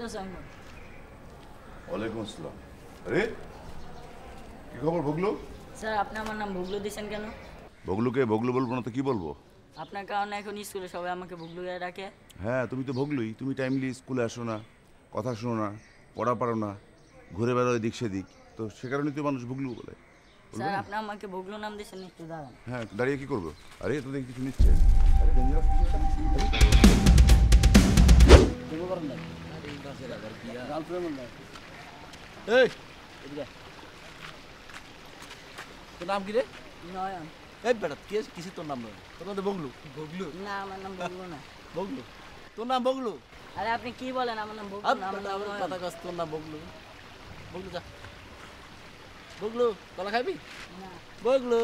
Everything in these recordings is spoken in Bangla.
ওয়ালাইকুম আসসালাম আরে কি খবর ভগলু স্যার আপনি আমার নাম ভগলু দিয়েছেন কেন ভগলুকে ভগলু বলবো না তো কি বলবো আপনার কারণে এখন স্কুলে সবাই আমাকে ভগলু গায়ে ডাকে হ্যাঁ তুমি তো ভগলুই তুমি টাইমলি স্কুলে আসো না কথা শোনো না পড়া পারো না ঘুরে বেড়াও দিক সেদিক তো সে কারণে তো মানুষ ভুগলু বলে স্যার আপনি আমাকে ভগলু নাম দিয়েছেন হ্যাঁ দাঁড়িয়ে কি করবো আরে তো দেখি কিছু নিচ্ছে আরে ডেঞ্জারাস কাছের তোর নাম কি রে নয়ন কে কিসে তোর নাম নয় তোর নাম বগলু বগলু না আমার নাম বগলু না বগলু তোর নাম বগলু আরে আপনি কি বলেন আমার নাম বগলু নাম তোর নাম বগলু বগলু যা বগলু কলা খাবি না বগলু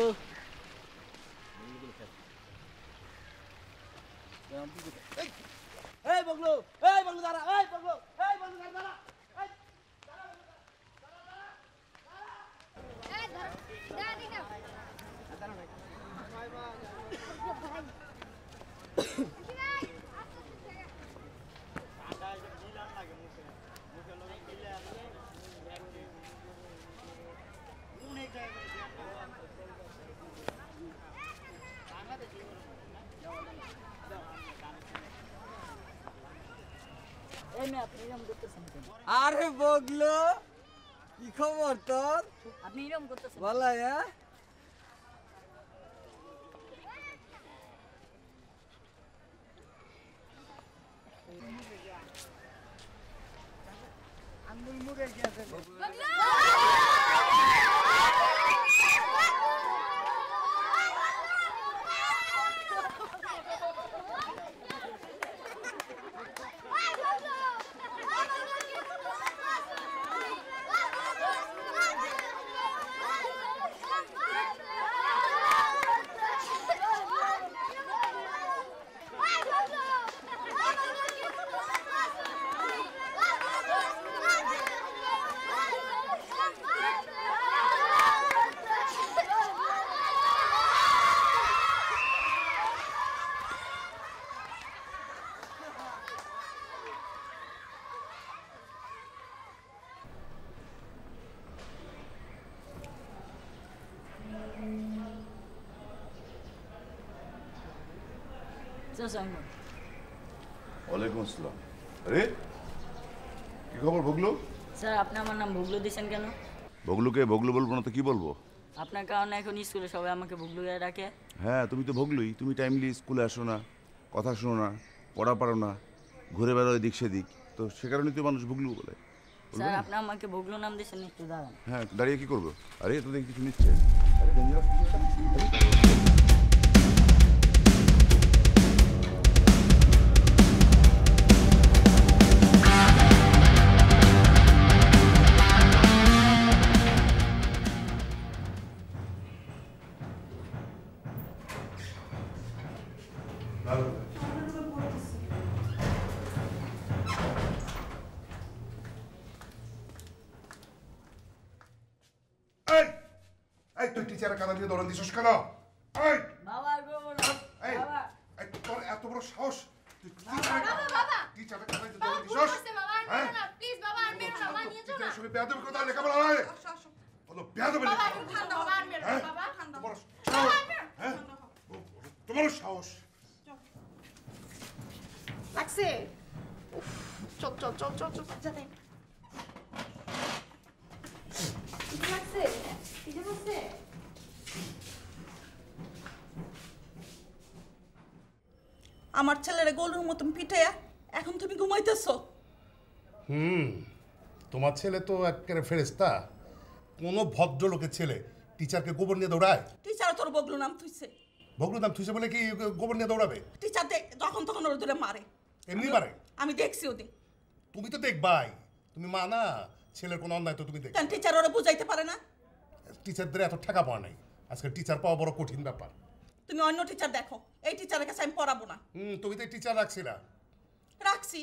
এই বগলু এই বগলু দাঁড়া এই বগলু এই বগলু দাঁড়া আরে বগলো কি খবর তোর আপনি এরকম করতেছেন বলা হ্যাঁ আঙ্গুল মুড়ে ওয়ালাইকুম আসসালাম আরে কি খবর ভগলু স্যার আপনি আমার নাম ভগলু দিয়েছেন কেন ভগলুকে ভগলু বলবো না তো কি বলবো আপনার এখন স্কুলে সবাই আমাকে ভগলু গায়ে রাখে হ্যাঁ তুমি তো ভগলুই তুমি টাইমলি স্কুলে আসো না কথা শোনো না পড়া পারো না ঘুরে বেড়ো দিক সেদিক তো সে কারণে তো মানুষ ভুগলু বলে স্যার আপনি আমাকে ভগলু নাম দিয়েছেন হ্যাঁ দাঁড়িয়ে কি করবো আরে তো দেখি কিছু নিচ্ছে আরে Nerede? এই! এই তুই টিচারের কাদা দিয়ে দৌড়ান দিছিস কেন? এই! বাবা গো এই! বাবা এই তোর এত বড় সাহস তুই বাবা বাবা টিচারের কাদা দিয়ে দৌড়ান দিছিস? বাবা আর হ্যাঁ? না প্লিজ বাবা আর মেরো না মা নিয়ে চলো না। তুমি বেয়াদবি কথা লেখা বলা হয়। আসো আসো। বলো বেয়াদবি লেখা। বাবা ঠান্ডা বাবা আর মেরো হ্যাঁ? বাবা ঠান্ডা। তোমার হ্যাঁ? সাহস। তোমার সাহস। লাগছে আমার ছেলের গোলুর মতন পিঠাইয়া এখন তুমি ঘুমাইতেছ হুম তোমার ছেলে তো একেবারে ফেরেস্তা কোনো ভদ্রলোকের ছেলে টিচারকে গোবর নিয়ে দৌড়ায় টিচার তোর বগলু নাম থুইছে বগলু নাম থুইছে বলে কি গোবর নিয়ে দৌড়াবে টিচার যখন তখন ওর দূরে মারে এমনি পারে আমি দেখছি ওদের তুমি তো দেখবাই তুমি মা না ছেলের কোনো অন্যায় তো তুমি দেখ টিচার ওরা বুঝাইতে পারে না টিচারদের এত ঠেকা পাওয়া নাই আজকে টিচার পাওয়া বড় কঠিন ব্যাপার তুমি অন্য টিচার দেখো এই টিচারের কাছে আমি পড়াবো না হুম তুমি তো টিচার রাখছিলা রাখছি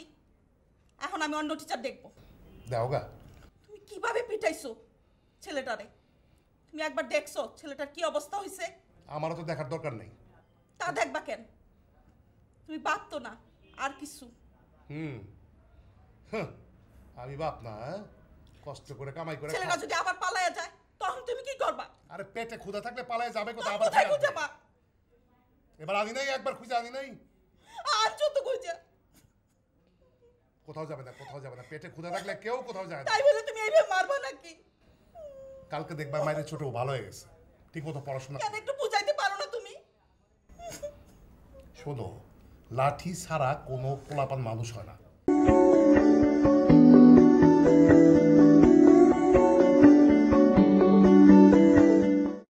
এখন আমি অন্য টিচার দেখবো দেখো গা তুমি কিভাবে পিটাইছো ছেলেটারে তুমি একবার দেখছো ছেলেটার কি অবস্থা হয়েছে আমারও তো দেখার দরকার নেই তা দেখবা কেন তুমি বাপ তো না আর কিছু হুম আমি বাপ না হ্যাঁ? কষ্ট করে কামাই করে ছেলেটা যদি আবার পালায়া যায় তখন তুমি কি করবা আরে পেটে ক্ষুধা থাকলে পালায় যাবে কোথায় আবার কোথায় খুঁজে পা এবার আনি নাই একবার খুঁজে আনি নাই আর যত খুঁজে কোথাও যাবে না কোথাও যাবে না পেটে ক্ষুধা থাকলে কেউ কোথাও যায় না তাই বলে তুমি এইভাবে মারবা নাকি কালকে দেখবা মায়ের ছোট ভালো হয়ে গেছে ঠিক মতো পড়াশোনা কেন একটু বুঝাইতে পারো না তুমি শোনো লাঠি ছাড়া কোনো পোলাপান মানুষ হয় না